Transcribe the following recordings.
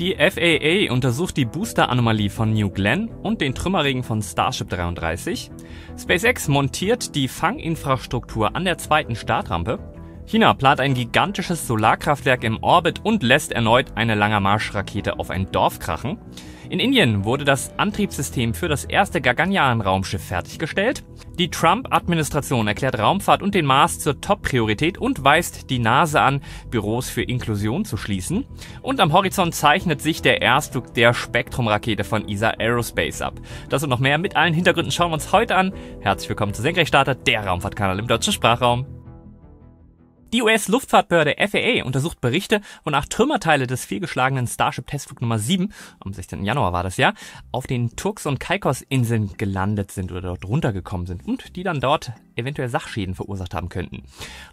Die FAA untersucht die Booster-Anomalie von New Glenn und den Trümmerregen von Starship 33. SpaceX montiert die Fanginfrastruktur an der zweiten Startrampe China plant ein gigantisches Solarkraftwerk im Orbit und lässt erneut eine Langer Marsch-Rakete auf ein Dorf krachen. In Indien wurde das Antriebssystem für das erste Gaganyaan-Raumschiff fertiggestellt. Die Trump-Administration erklärt Raumfahrt und den Mars zur Top-Priorität und weist die Nase an, Büros für Inklusion zu schließen. Und am Horizont zeichnet sich der Erstflug der Spektrum-Rakete von ESA Aerospace ab. Das und noch mehr mit allen Hintergründen schauen wir uns heute an. Herzlich willkommen zu Senkrechtstarter, der Raumfahrtkanal im deutschen Sprachraum. Die US-Luftfahrtbehörde FAA untersucht Berichte, wonach Trümmerteile des vielgeschlagenen Starship-Testflug Nummer 7, am 16. Januar war das ja, auf den Turks- und kaikos inseln gelandet sind oder dort runtergekommen sind und die dann dort eventuell Sachschäden verursacht haben könnten.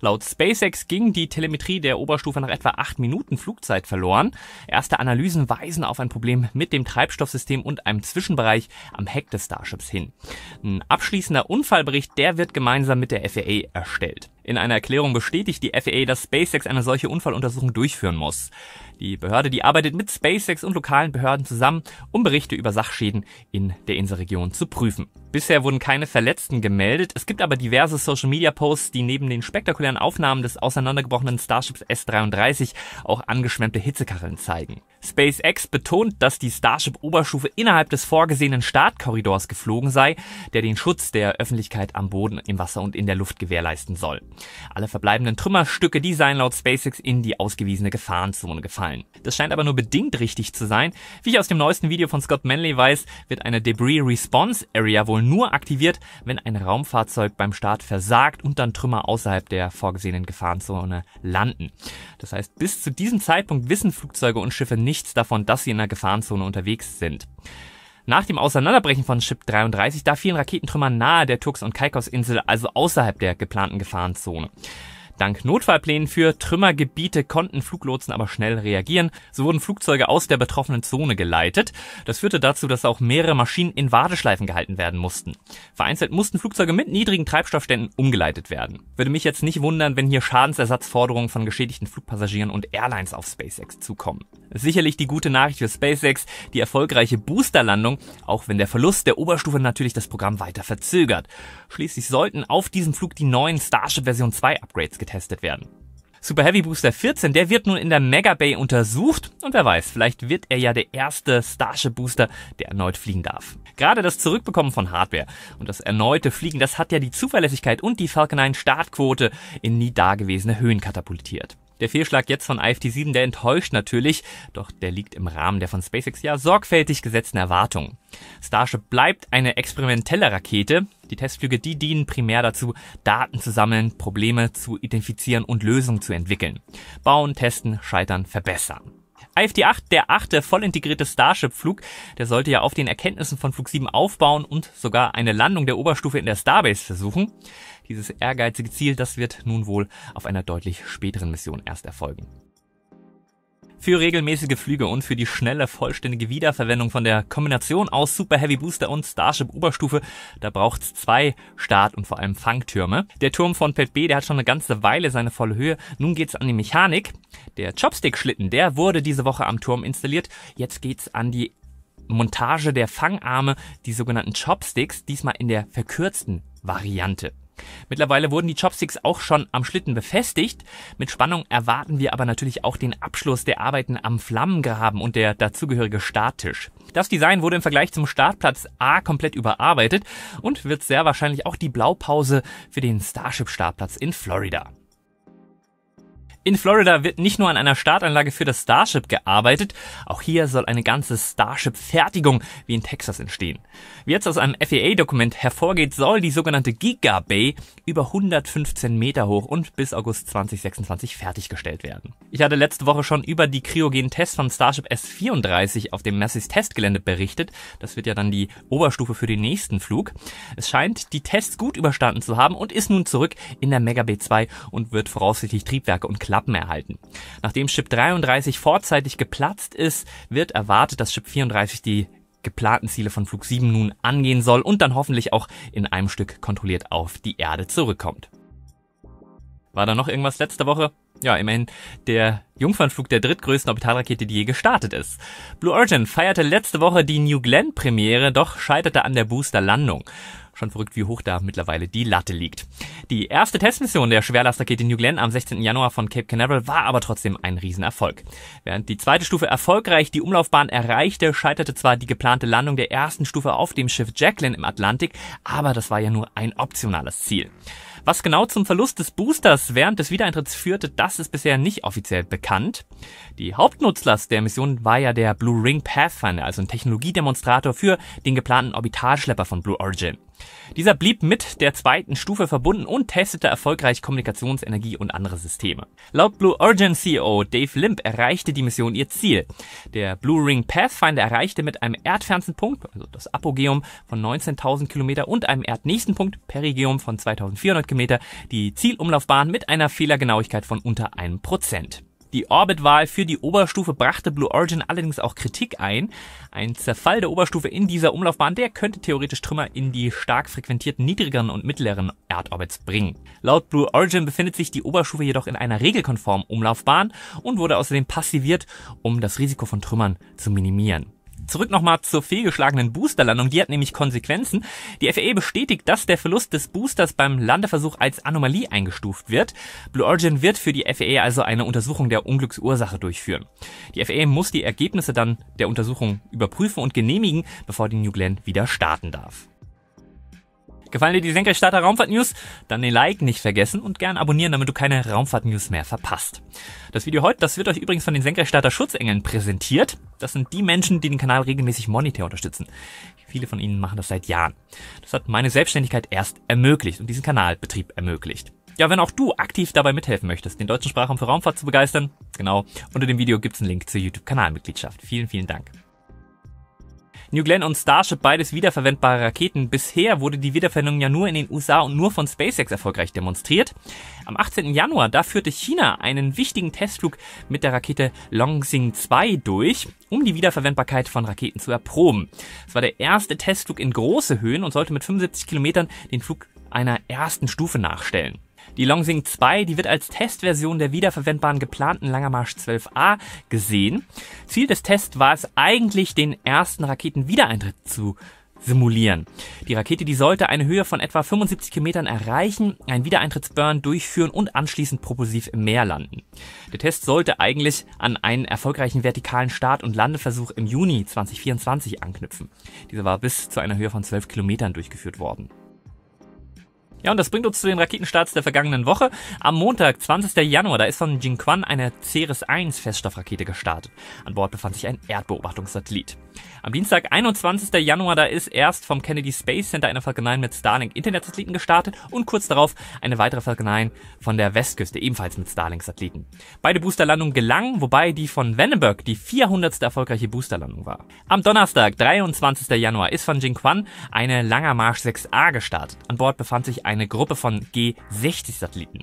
Laut SpaceX ging die Telemetrie der Oberstufe nach etwa acht Minuten Flugzeit verloren. Erste Analysen weisen auf ein Problem mit dem Treibstoffsystem und einem Zwischenbereich am Heck des Starships hin. Ein abschließender Unfallbericht, der wird gemeinsam mit der FAA erstellt. In einer Erklärung bestätigt die FAA, dass SpaceX eine solche Unfalluntersuchung durchführen muss. Die Behörde, die arbeitet mit SpaceX und lokalen Behörden zusammen, um Berichte über Sachschäden in der Inselregion zu prüfen. Bisher wurden keine Verletzten gemeldet. Es gibt aber diverse Social Media Posts, die neben den spektakulären Aufnahmen des auseinandergebrochenen Starships S33 auch angeschwemmte Hitzekacheln zeigen. SpaceX betont, dass die Starship-Oberstufe innerhalb des vorgesehenen Startkorridors geflogen sei, der den Schutz der Öffentlichkeit am Boden, im Wasser und in der Luft gewährleisten soll. Alle verbleibenden Trümmerstücke, die seien laut SpaceX in die ausgewiesene Gefahrenzone gefallen. Das scheint aber nur bedingt richtig zu sein. Wie ich aus dem neuesten Video von Scott Manley weiß, wird eine Debris Response Area wohl nur aktiviert, wenn ein Raumfahrzeug beim Start versagt und dann Trümmer außerhalb der vorgesehenen Gefahrenzone landen. Das heißt, bis zu diesem Zeitpunkt wissen Flugzeuge und Schiffe nicht, nichts davon, dass sie in der Gefahrenzone unterwegs sind. Nach dem Auseinanderbrechen von Ship 33, da fielen Raketentrümmer nahe der Turks- und Caicos-Insel, also außerhalb der geplanten Gefahrenzone. Dank Notfallplänen für Trümmergebiete konnten Fluglotsen aber schnell reagieren. So wurden Flugzeuge aus der betroffenen Zone geleitet. Das führte dazu, dass auch mehrere Maschinen in Wadeschleifen gehalten werden mussten. Vereinzelt mussten Flugzeuge mit niedrigen Treibstoffständen umgeleitet werden. Würde mich jetzt nicht wundern, wenn hier Schadensersatzforderungen von geschädigten Flugpassagieren und Airlines auf SpaceX zukommen. Sicherlich die gute Nachricht für SpaceX, die erfolgreiche Boosterlandung, auch wenn der Verlust der Oberstufe natürlich das Programm weiter verzögert. Schließlich sollten auf diesem Flug die neuen Starship Version 2 Upgrades getestet werden. Super Heavy Booster 14, der wird nun in der Mega Bay untersucht und wer weiß, vielleicht wird er ja der erste Starship Booster, der erneut fliegen darf. Gerade das Zurückbekommen von Hardware und das erneute Fliegen, das hat ja die Zuverlässigkeit und die Falcon 9 Startquote in nie dagewesene Höhen katapultiert. Der Fehlschlag jetzt von IFT-7, der enttäuscht natürlich, doch der liegt im Rahmen der von SpaceX ja sorgfältig gesetzten Erwartungen. Starship bleibt eine experimentelle Rakete, die Testflüge, die dienen primär dazu, Daten zu sammeln, Probleme zu identifizieren und Lösungen zu entwickeln. Bauen, testen, scheitern, verbessern. ifd 8 der achte voll integrierte Starship-Flug, der sollte ja auf den Erkenntnissen von Flug 7 aufbauen und sogar eine Landung der Oberstufe in der Starbase versuchen. Dieses ehrgeizige Ziel, das wird nun wohl auf einer deutlich späteren Mission erst erfolgen. Für regelmäßige Flüge und für die schnelle, vollständige Wiederverwendung von der Kombination aus Super Heavy Booster und Starship Oberstufe, da braucht's zwei Start- und vor allem Fangtürme. Der Turm von Pet B, der hat schon eine ganze Weile seine volle Höhe. Nun geht's an die Mechanik. Der Chopstick-Schlitten, der wurde diese Woche am Turm installiert. Jetzt geht's an die Montage der Fangarme, die sogenannten Chopsticks, diesmal in der verkürzten Variante. Mittlerweile wurden die Chopsticks auch schon am Schlitten befestigt. Mit Spannung erwarten wir aber natürlich auch den Abschluss der Arbeiten am Flammengraben und der dazugehörige Starttisch. Das Design wurde im Vergleich zum Startplatz A komplett überarbeitet und wird sehr wahrscheinlich auch die Blaupause für den Starship-Startplatz in Florida. In Florida wird nicht nur an einer Startanlage für das Starship gearbeitet, auch hier soll eine ganze Starship-Fertigung wie in Texas entstehen. Wie jetzt aus einem FAA-Dokument hervorgeht, soll die sogenannte Giga Bay über 115 Meter hoch und bis August 2026 fertiggestellt werden. Ich hatte letzte Woche schon über die kryogenen Tests von Starship S34 auf dem Messis Testgelände berichtet. Das wird ja dann die Oberstufe für den nächsten Flug. Es scheint die Tests gut überstanden zu haben und ist nun zurück in der Mega B2 und wird voraussichtlich Triebwerke und Klar Lappen erhalten. Nachdem Chip 33 vorzeitig geplatzt ist, wird erwartet, dass Chip 34 die geplanten Ziele von Flug 7 nun angehen soll und dann hoffentlich auch in einem Stück kontrolliert auf die Erde zurückkommt. War da noch irgendwas letzte Woche? Ja, immerhin der Jungfernflug der drittgrößten Orbitalrakete, die je gestartet ist. Blue Origin feierte letzte Woche die New Glenn Premiere, doch scheiterte an der Boosterlandung. Schon verrückt, wie hoch da mittlerweile die Latte liegt. Die erste Testmission der Schwerlastrakete New Glenn am 16. Januar von Cape Canaveral war aber trotzdem ein Riesenerfolg. Während die zweite Stufe erfolgreich die Umlaufbahn erreichte, scheiterte zwar die geplante Landung der ersten Stufe auf dem Schiff Jacqueline im Atlantik, aber das war ja nur ein optionales Ziel. Was genau zum Verlust des Boosters während des Wiedereintritts führte, das ist bisher nicht offiziell bekannt. Die Hauptnutzlast der Mission war ja der Blue Ring Pathfinder, also ein Technologiedemonstrator für den geplanten Orbitalschlepper von Blue Origin. Dieser blieb mit der zweiten Stufe verbunden und testete erfolgreich Kommunikationsenergie und andere Systeme. Laut Blue Origin CEO Dave Limp erreichte die Mission ihr Ziel. Der Blue Ring Pathfinder erreichte mit einem erdfernsten Punkt, also das Apogeum von 19.000 Kilometer und einem erdnächsten Punkt, Perigeum von 2.400 Kilometer, die Zielumlaufbahn mit einer Fehlergenauigkeit von unter einem Prozent. Die Orbitwahl für die Oberstufe brachte Blue Origin allerdings auch Kritik ein. Ein Zerfall der Oberstufe in dieser Umlaufbahn, der könnte theoretisch Trümmer in die stark frequentierten niedrigeren und mittleren Erdorbits bringen. Laut Blue Origin befindet sich die Oberstufe jedoch in einer regelkonformen Umlaufbahn und wurde außerdem passiviert, um das Risiko von Trümmern zu minimieren zurück nochmal zur fehlgeschlagenen Boosterlandung. Die hat nämlich Konsequenzen. Die FAA bestätigt, dass der Verlust des Boosters beim Landeversuch als Anomalie eingestuft wird. Blue Origin wird für die FAA also eine Untersuchung der Unglücksursache durchführen. Die FAA muss die Ergebnisse dann der Untersuchung überprüfen und genehmigen, bevor die New Glenn wieder starten darf. Gefallen dir die Senkelstarter Raumfahrt-News? Dann den Like nicht vergessen und gern abonnieren, damit du keine Raumfahrt-News mehr verpasst. Das Video heute, das wird euch übrigens von den Senkelstarter Schutzengeln präsentiert. Das sind die Menschen, die den Kanal regelmäßig monetär unterstützen. Viele von ihnen machen das seit Jahren. Das hat meine Selbstständigkeit erst ermöglicht und diesen Kanalbetrieb ermöglicht. Ja, wenn auch du aktiv dabei mithelfen möchtest, den deutschen Sprachraum für Raumfahrt zu begeistern, genau, unter dem Video gibt's einen Link zur YouTube-Kanalmitgliedschaft. Vielen, vielen Dank. New Glenn und Starship, beides wiederverwendbare Raketen. Bisher wurde die Wiederverwendung ja nur in den USA und nur von SpaceX erfolgreich demonstriert. Am 18. Januar, da führte China einen wichtigen Testflug mit der Rakete Longxing 2 durch, um die Wiederverwendbarkeit von Raketen zu erproben. Es war der erste Testflug in große Höhen und sollte mit 75 Kilometern den Flug einer ersten Stufe nachstellen. Die Longsing 2, die wird als Testversion der wiederverwendbaren geplanten Langermarsch 12a gesehen. Ziel des Tests war es eigentlich, den ersten Raketenwiedereintritt zu simulieren. Die Rakete, die sollte eine Höhe von etwa 75 Kilometern erreichen, einen Wiedereintrittsburn durchführen und anschließend propulsiv im Meer landen. Der Test sollte eigentlich an einen erfolgreichen vertikalen Start- und Landeversuch im Juni 2024 anknüpfen. Dieser war bis zu einer Höhe von 12 Kilometern durchgeführt worden. Ja, und das bringt uns zu den Raketenstarts der vergangenen Woche. Am Montag, 20. Januar, da ist von Jingquan eine Ceres-1 Feststoffrakete gestartet. An Bord befand sich ein Erdbeobachtungssatellit. Am Dienstag, 21. Januar, da ist erst vom Kennedy Space Center eine Falcon 9 mit Starlink Internetsatelliten gestartet und kurz darauf eine weitere Falcon 9 von der Westküste, ebenfalls mit Starlink Satelliten. Beide Boosterlandungen gelangen, wobei die von Vandenberg die 400. erfolgreiche Boosterlandung war. Am Donnerstag, 23. Januar, ist von Jingquan eine Langer Marsch 6A gestartet. An Bord befand sich eine Gruppe von G60-Satelliten.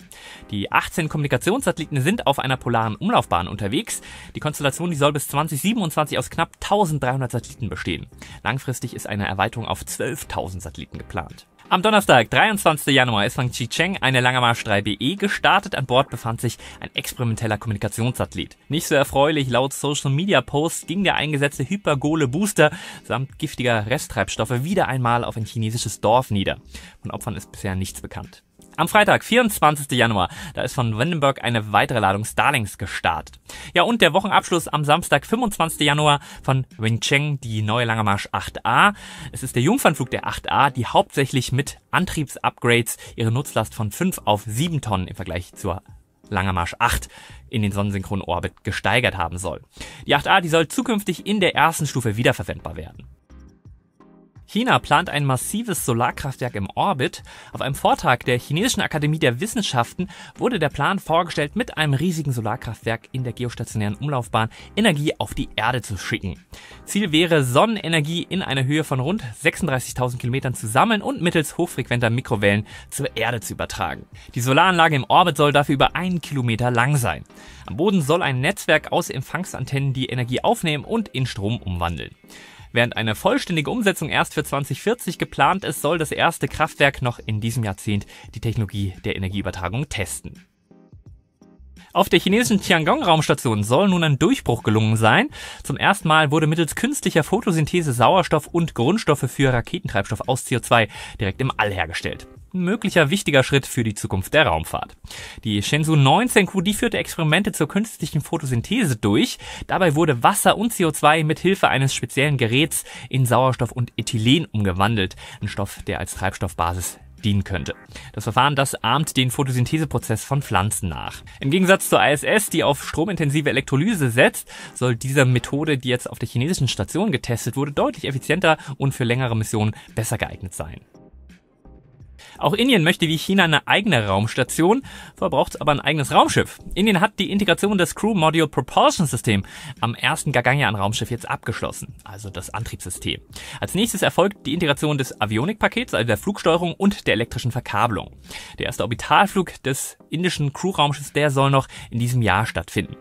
Die 18 Kommunikationssatelliten sind auf einer polaren Umlaufbahn unterwegs. Die Konstellation die soll bis 2027 aus knapp 1300 Satelliten bestehen. Langfristig ist eine Erweiterung auf 12.000 Satelliten geplant. Am Donnerstag, 23. Januar, ist von Qicheng eine Lange 3BE gestartet. An Bord befand sich ein experimenteller Kommunikationssatellit. Nicht so erfreulich, laut Social Media Posts ging der eingesetzte Hypergole Booster samt giftiger Resttreibstoffe wieder einmal auf ein chinesisches Dorf nieder. Von Opfern ist bisher nichts bekannt. Am Freitag, 24. Januar, da ist von Vandenberg eine weitere Ladung Starlings gestartet. Ja, und der Wochenabschluss am Samstag, 25. Januar, von Wencheng, die neue Lange 8a. Es ist der Jungfernflug der 8a, die hauptsächlich mit Antriebsupgrades ihre Nutzlast von 5 auf 7 Tonnen im Vergleich zur Langer 8 in den sonnensynchronen Orbit gesteigert haben soll. Die 8a, die soll zukünftig in der ersten Stufe wiederverwendbar werden. China plant ein massives Solarkraftwerk im Orbit. Auf einem Vortrag der Chinesischen Akademie der Wissenschaften wurde der Plan vorgestellt, mit einem riesigen Solarkraftwerk in der geostationären Umlaufbahn Energie auf die Erde zu schicken. Ziel wäre, Sonnenenergie in einer Höhe von rund 36.000 Kilometern zu sammeln und mittels hochfrequenter Mikrowellen zur Erde zu übertragen. Die Solaranlage im Orbit soll dafür über einen Kilometer lang sein. Am Boden soll ein Netzwerk aus Empfangsantennen die Energie aufnehmen und in Strom umwandeln während eine vollständige Umsetzung erst für 2040 geplant ist, soll das erste Kraftwerk noch in diesem Jahrzehnt die Technologie der Energieübertragung testen. Auf der chinesischen Tiangong-Raumstation soll nun ein Durchbruch gelungen sein. Zum ersten Mal wurde mittels künstlicher Photosynthese Sauerstoff und Grundstoffe für Raketentreibstoff aus CO2 direkt im All hergestellt möglicher wichtiger Schritt für die Zukunft der Raumfahrt. Die Shenzhou 19Q, die führte Experimente zur künstlichen Photosynthese durch. Dabei wurde Wasser und CO2 mit Hilfe eines speziellen Geräts in Sauerstoff und Ethylen umgewandelt, ein Stoff, der als Treibstoffbasis dienen könnte. Das Verfahren, das ahmt den Photosyntheseprozess von Pflanzen nach. Im Gegensatz zur ISS, die auf stromintensive Elektrolyse setzt, soll diese Methode, die jetzt auf der chinesischen Station getestet wurde, deutlich effizienter und für längere Missionen besser geeignet sein. Auch Indien möchte wie China eine eigene Raumstation, verbraucht aber ein eigenes Raumschiff. Indien hat die Integration des Crew Module Propulsion System am ersten Gaganyaan-Raumschiff jetzt abgeschlossen, also das Antriebssystem. Als nächstes erfolgt die Integration des Avionikpakets, also der Flugsteuerung und der elektrischen Verkabelung. Der erste Orbitalflug des indischen Crew-Raumschiffs, der soll noch in diesem Jahr stattfinden.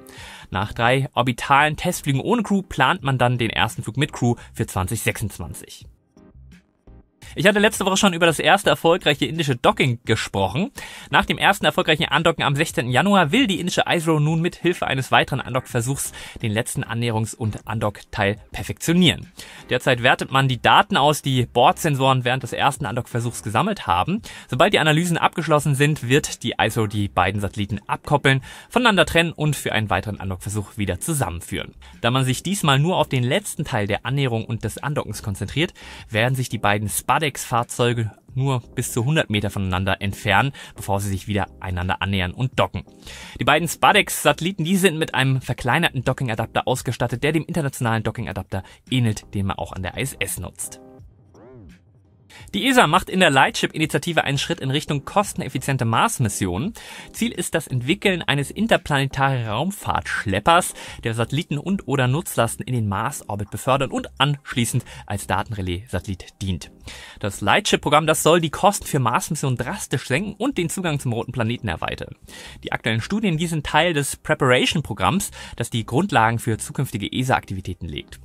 Nach drei orbitalen Testflügen ohne Crew plant man dann den ersten Flug mit Crew für 2026. Ich hatte letzte Woche schon über das erste erfolgreiche indische Docking gesprochen. Nach dem ersten erfolgreichen Andocken am 16. Januar will die indische ISRO nun mit Hilfe eines weiteren Andockversuchs den letzten Annäherungs- und Andockteil perfektionieren. Derzeit wertet man die Daten aus, die Bordsensoren während des ersten Andockversuchs gesammelt haben. Sobald die Analysen abgeschlossen sind, wird die ISRO die beiden Satelliten abkoppeln, voneinander trennen und für einen weiteren Andockversuch wieder zusammenführen. Da man sich diesmal nur auf den letzten Teil der Annäherung und des Andockens konzentriert, werden sich die beiden Spud Radex-Fahrzeuge nur bis zu 100 Meter voneinander entfernen, bevor sie sich wieder einander annähern und docken. Die beiden Spadex-Satelliten, die sind mit einem verkleinerten Dockingadapter ausgestattet, der dem internationalen Dockingadapter ähnelt, den man auch an der ISS nutzt. Die ESA macht in der Lightship-Initiative einen Schritt in Richtung kosteneffiziente Mars-Missionen. Ziel ist das Entwickeln eines interplanetaren Raumfahrtschleppers, der Satelliten und oder Nutzlasten in den Mars-Orbit befördert und anschließend als Datenrelais-Satellit dient. Das Lightship-Programm, das soll die Kosten für Mars-Missionen drastisch senken und den Zugang zum roten Planeten erweitern. Die aktuellen Studien, die sind Teil des Preparation-Programms, das die Grundlagen für zukünftige ESA-Aktivitäten legt.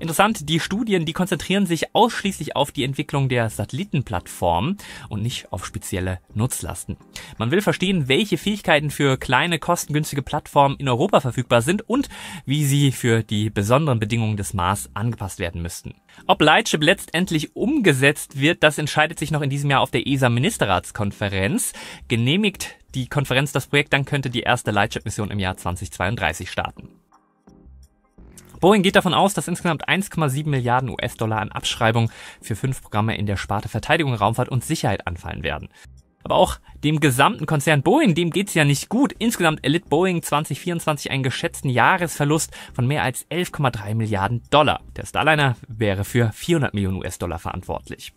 Interessant, die Studien, die konzentrieren sich ausschließlich auf die Entwicklung der Satellitenplattformen und nicht auf spezielle Nutzlasten. Man will verstehen, welche Fähigkeiten für kleine, kostengünstige Plattformen in Europa verfügbar sind und wie sie für die besonderen Bedingungen des Mars angepasst werden müssten. Ob Lightship letztendlich umgesetzt wird, das entscheidet sich noch in diesem Jahr auf der ESA-Ministerratskonferenz. Genehmigt die Konferenz das Projekt, dann könnte die erste Lightship-Mission im Jahr 2032 starten. Boeing geht davon aus, dass insgesamt 1,7 Milliarden US-Dollar an Abschreibungen für fünf Programme in der Sparte Verteidigung, Raumfahrt und Sicherheit anfallen werden. Aber auch dem gesamten Konzern Boeing, dem geht's ja nicht gut. Insgesamt erlitt Boeing 2024 einen geschätzten Jahresverlust von mehr als 11,3 Milliarden Dollar. Der Starliner wäre für 400 Millionen US-Dollar verantwortlich.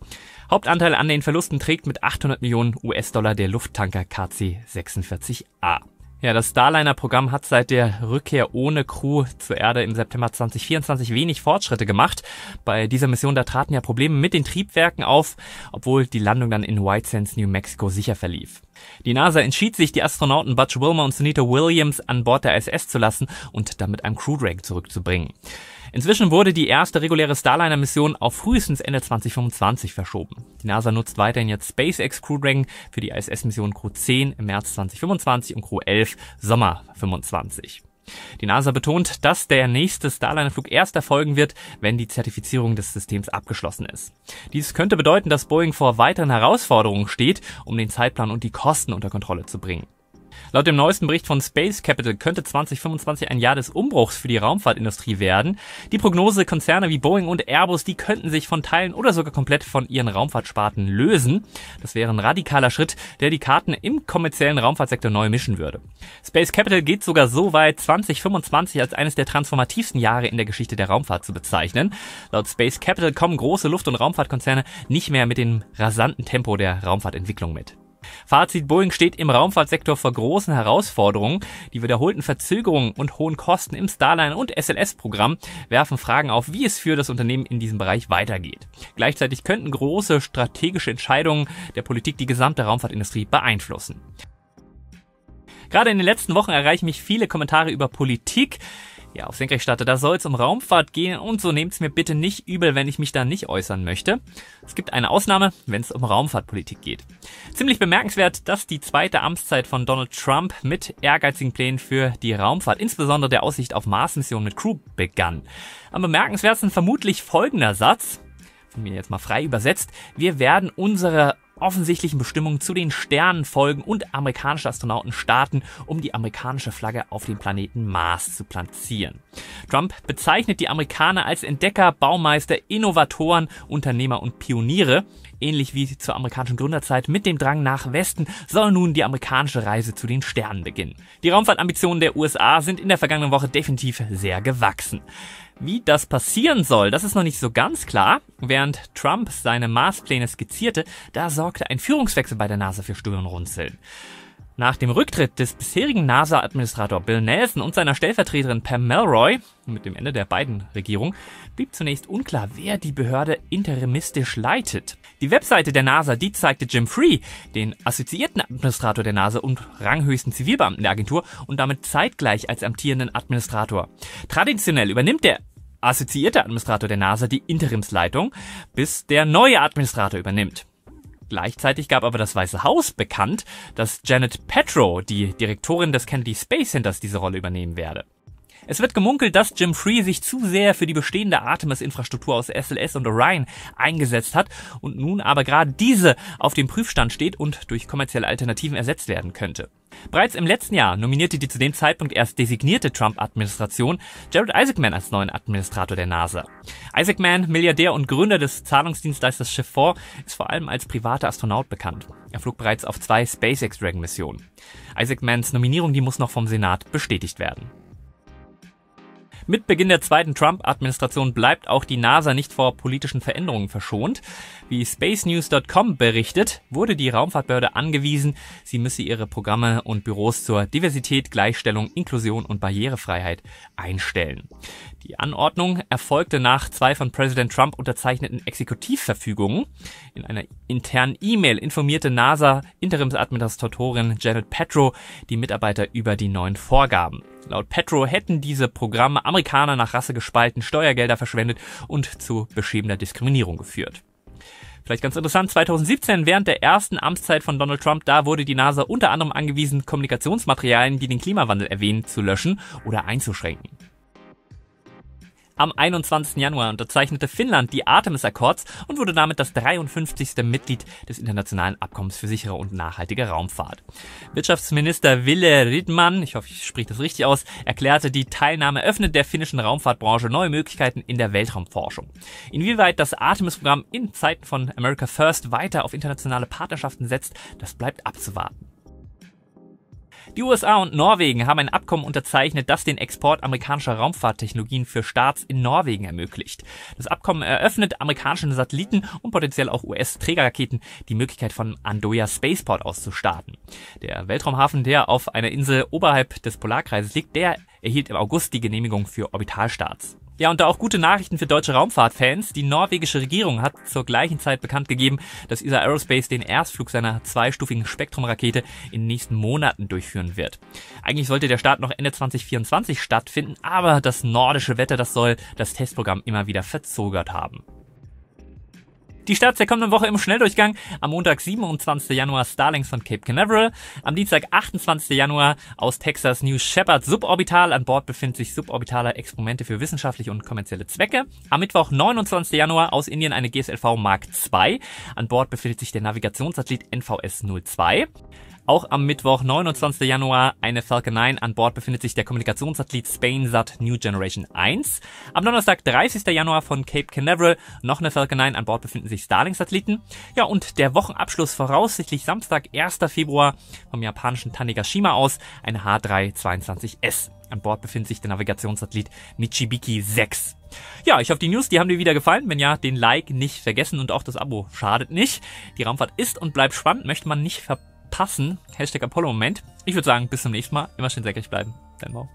Hauptanteil an den Verlusten trägt mit 800 Millionen US-Dollar der Lufttanker KC-46A. Ja, das Starliner-Programm hat seit der Rückkehr ohne Crew zur Erde im September 2024 wenig Fortschritte gemacht. Bei dieser Mission, da traten ja Probleme mit den Triebwerken auf, obwohl die Landung dann in White Sands, New Mexico sicher verlief. Die NASA entschied sich, die Astronauten Butch Wilmer und Sunita Williams an Bord der ISS zu lassen und damit einem Crew Dragon zurückzubringen. Inzwischen wurde die erste reguläre Starliner-Mission auf frühestens Ende 2025 verschoben. Die NASA nutzt weiterhin jetzt SpaceX Crew Dragon für die ISS-Mission Crew 10 im März 2025 und Crew 11 Sommer 2025. Die NASA betont, dass der nächste Starliner-Flug erst erfolgen wird, wenn die Zertifizierung des Systems abgeschlossen ist. Dies könnte bedeuten, dass Boeing vor weiteren Herausforderungen steht, um den Zeitplan und die Kosten unter Kontrolle zu bringen. Laut dem neuesten Bericht von Space Capital könnte 2025 ein Jahr des Umbruchs für die Raumfahrtindustrie werden. Die Prognose, Konzerne wie Boeing und Airbus, die könnten sich von Teilen oder sogar komplett von ihren Raumfahrtsparten lösen. Das wäre ein radikaler Schritt, der die Karten im kommerziellen Raumfahrtsektor neu mischen würde. Space Capital geht sogar so weit, 2025 als eines der transformativsten Jahre in der Geschichte der Raumfahrt zu bezeichnen. Laut Space Capital kommen große Luft- und Raumfahrtkonzerne nicht mehr mit dem rasanten Tempo der Raumfahrtentwicklung mit. Fazit, Boeing steht im Raumfahrtsektor vor großen Herausforderungen. Die wiederholten Verzögerungen und hohen Kosten im Starline und SLS-Programm werfen Fragen auf, wie es für das Unternehmen in diesem Bereich weitergeht. Gleichzeitig könnten große strategische Entscheidungen der Politik die gesamte Raumfahrtindustrie beeinflussen. Gerade in den letzten Wochen erreichen mich viele Kommentare über Politik ja, auf Senkrechtstarter. Da soll es um Raumfahrt gehen und so nehmt's mir bitte nicht übel, wenn ich mich da nicht äußern möchte. Es gibt eine Ausnahme, wenn es um Raumfahrtpolitik geht. Ziemlich bemerkenswert, dass die zweite Amtszeit von Donald Trump mit ehrgeizigen Plänen für die Raumfahrt, insbesondere der Aussicht auf Marsmissionen mit Crew, begann. Am bemerkenswertesten vermutlich folgender Satz, von mir jetzt mal frei übersetzt, wir werden unsere offensichtlichen Bestimmungen zu den Sternen folgen und amerikanische Astronauten starten, um die amerikanische Flagge auf dem Planeten Mars zu platzieren. Trump bezeichnet die Amerikaner als Entdecker, Baumeister, Innovatoren, Unternehmer und Pioniere. Ähnlich wie zur amerikanischen Gründerzeit mit dem Drang nach Westen soll nun die amerikanische Reise zu den Sternen beginnen. Die Raumfahrtambitionen der USA sind in der vergangenen Woche definitiv sehr gewachsen. Wie das passieren soll, das ist noch nicht so ganz klar. Während Trump seine Maßpläne skizzierte, da sorgte ein Führungswechsel bei der NASA für Stirnrunzeln. Nach dem Rücktritt des bisherigen NASA-Administrator Bill Nelson und seiner Stellvertreterin Pam Melroy, mit dem Ende der beiden Regierung, blieb zunächst unklar, wer die Behörde interimistisch leitet. Die Webseite der NASA, die zeigte Jim Free, den assoziierten Administrator der NASA und ranghöchsten Zivilbeamten der Agentur und damit zeitgleich als amtierenden Administrator. Traditionell übernimmt der assoziierte Administrator der NASA die Interimsleitung, bis der neue Administrator übernimmt. Gleichzeitig gab aber das Weiße Haus bekannt, dass Janet Petro, die Direktorin des Kennedy Space Centers, diese Rolle übernehmen werde es wird gemunkelt, dass Jim Free sich zu sehr für die bestehende Artemis-Infrastruktur aus SLS und Orion eingesetzt hat und nun aber gerade diese auf dem Prüfstand steht und durch kommerzielle Alternativen ersetzt werden könnte. Bereits im letzten Jahr nominierte die zu dem Zeitpunkt erst designierte Trump-Administration Jared Isaacman als neuen Administrator der NASA. Isaacman, Milliardär und Gründer des Zahlungsdienstleisters 4, ist vor allem als privater Astronaut bekannt. Er flog bereits auf zwei SpaceX Dragon-Missionen. Isaacmans Nominierung, die muss noch vom Senat bestätigt werden. Mit Beginn der zweiten Trump-Administration bleibt auch die NASA nicht vor politischen Veränderungen verschont. Wie spacenews.com berichtet, wurde die Raumfahrtbehörde angewiesen, sie müsse ihre Programme und Büros zur Diversität, Gleichstellung, Inklusion und Barrierefreiheit einstellen. Die Anordnung erfolgte nach zwei von Präsident Trump unterzeichneten Exekutivverfügungen. In einer internen E-Mail informierte NASA Interimsadministratorin Janet Petro die Mitarbeiter über die neuen Vorgaben. Laut Petro hätten diese Programme Amerikaner nach Rasse gespalten, Steuergelder verschwendet und zu beschämender Diskriminierung geführt. Vielleicht ganz interessant, 2017 während der ersten Amtszeit von Donald Trump, da wurde die NASA unter anderem angewiesen, Kommunikationsmaterialien, die den Klimawandel erwähnen, zu löschen oder einzuschränken. Am 21. Januar unterzeichnete Finnland die Artemis Accords und wurde damit das 53. Mitglied des Internationalen Abkommens für sichere und nachhaltige Raumfahrt. Wirtschaftsminister Ville Rittmann, ich hoffe, ich spreche das richtig aus, erklärte, die Teilnahme öffnet der finnischen Raumfahrtbranche neue Möglichkeiten in der Weltraumforschung. Inwieweit das Artemis-Programm in Zeiten von America First weiter auf internationale Partnerschaften setzt, das bleibt abzuwarten. Die USA und Norwegen haben ein Abkommen unterzeichnet, das den Export amerikanischer Raumfahrttechnologien für Staats in Norwegen ermöglicht. Das Abkommen eröffnet amerikanischen Satelliten und potenziell auch US-Trägerraketen die Möglichkeit von Andoya Spaceport aus zu starten. Der Weltraumhafen, der auf einer Insel oberhalb des Polarkreises liegt, der erhielt im August die Genehmigung für Orbitalstarts. Ja, und da auch gute Nachrichten für deutsche Raumfahrtfans. Die norwegische Regierung hat zur gleichen Zeit bekannt gegeben, dass ESA Aerospace den Erstflug seiner zweistufigen Spektrumrakete in den nächsten Monaten durchführen wird. Eigentlich sollte der Start noch Ende 2024 stattfinden, aber das nordische Wetter, das soll das Testprogramm immer wieder verzögert haben. Die Starts der kommenden Woche im Schnelldurchgang. Am Montag 27. Januar Starlings von Cape Canaveral. Am Dienstag 28. Januar aus Texas New Shepard Suborbital. An Bord befindet sich suborbitaler Experimente für wissenschaftliche und kommerzielle Zwecke. Am Mittwoch 29. Januar aus Indien eine GSLV Mark II. An Bord befindet sich der Navigationssatellit NVS 02. Auch am Mittwoch, 29. Januar, eine Falcon 9. An Bord befindet sich der Kommunikationssatellit SpainSat New Generation 1. Am Donnerstag, 30. Januar von Cape Canaveral noch eine Falcon 9. An Bord befinden sich Starlink-Satelliten. Ja, und der Wochenabschluss voraussichtlich Samstag, 1. Februar vom japanischen Tanegashima aus eine H322S. An Bord befindet sich der Navigationssatellit Michibiki 6. Ja, ich hoffe, die News, die haben dir wieder gefallen. Wenn ja, den Like nicht vergessen und auch das Abo schadet nicht. Die Raumfahrt ist und bleibt spannend, möchte man nicht verpassen verpassen. Hashtag Apollo-Moment. Ich würde sagen, bis zum nächsten Mal. Immer schön säckig bleiben. Dein Mau.